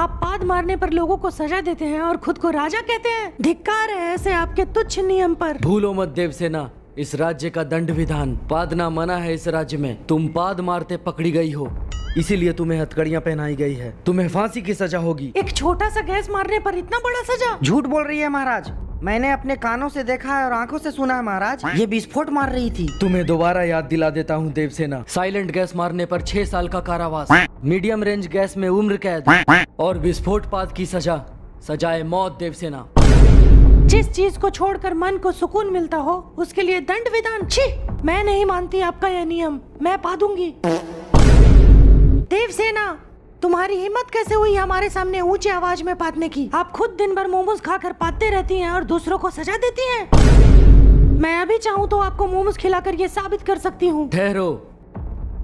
आप पाद मारने पर लोगों को सजा देते हैं और खुद को राजा कहते हैं धिक्कार है ऐसे आपके तुच्छ नियम पर भूलो मत देवसेना इस राज्य का दंड विधान पादना मना है इस राज्य में तुम पाद मारते पकड़ी गई हो इसीलिए तुम्हें हथकड़ियाँ पहनाई गई है तुम्हें फांसी की सजा होगी एक छोटा सा गैस मारने पर इतना बड़ा सजा झूठ बोल रही है महाराज मैंने अपने कानों से देखा है और आंखों से सुना है महाराज ये विस्फोट मार रही थी तुम्हें दोबारा याद दिला देता हूँ देवसेना साइलेंट गैस मारने पर छह साल का कारावास मीडियम रेंज गैस में उम्र कैद और विस्फोट पाद की सजा सजाए मौत देवसेना जिस चीज को छोड़कर मन को सुकून मिलता हो उसके लिए दंड विधान मैं नहीं मानती आपका यह नियम मैं पा दूंगी देवसेना तुम्हारी हिम्मत कैसे हुई हमारे सामने ऊंचे आवाज में पातने की आप खुद दिन भर मोमोज खाकर पाते रहती हैं और दूसरों को सजा देती हैं मैं अभी चाहूँ तो आपको मोमोज खिलाकर ये साबित कर सकती हूँ ठहरो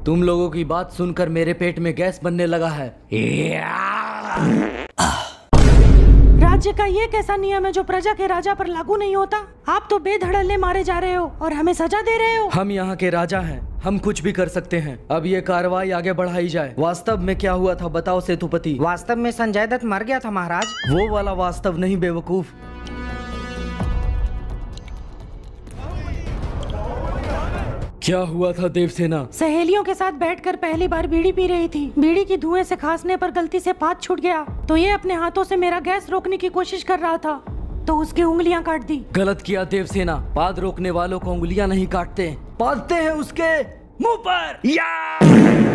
तुम लोगों की बात सुनकर मेरे पेट में गैस बनने लगा है राज्य का ये कैसा नियम है जो प्रजा के राजा पर लागू नहीं होता आप तो बेधड़ल्ले मारे जा रहे हो और हमें सजा दे रहे हो हम यहाँ के राजा हैं हम कुछ भी कर सकते हैं अब ये कार्रवाई आगे बढ़ाई जाए वास्तव में क्या हुआ था बताओ सेतुपति वास्तव में संजय दत्त मर गया था महाराज वो वाला वास्तव नहीं बेवकूफ क्या हुआ था देवसेना सहेलियों के साथ बैठकर पहली बार बीड़ी पी रही थी बीड़ी की धुएं से खासने पर गलती से पात छूट गया तो ये अपने हाथों से मेरा गैस रोकने की कोशिश कर रहा था तो उसकी उंगलियां काट दी गलत किया देवसेना पाद रोकने वालों को उंगलियां नहीं काटते पालते हैं उसके मुंह पर या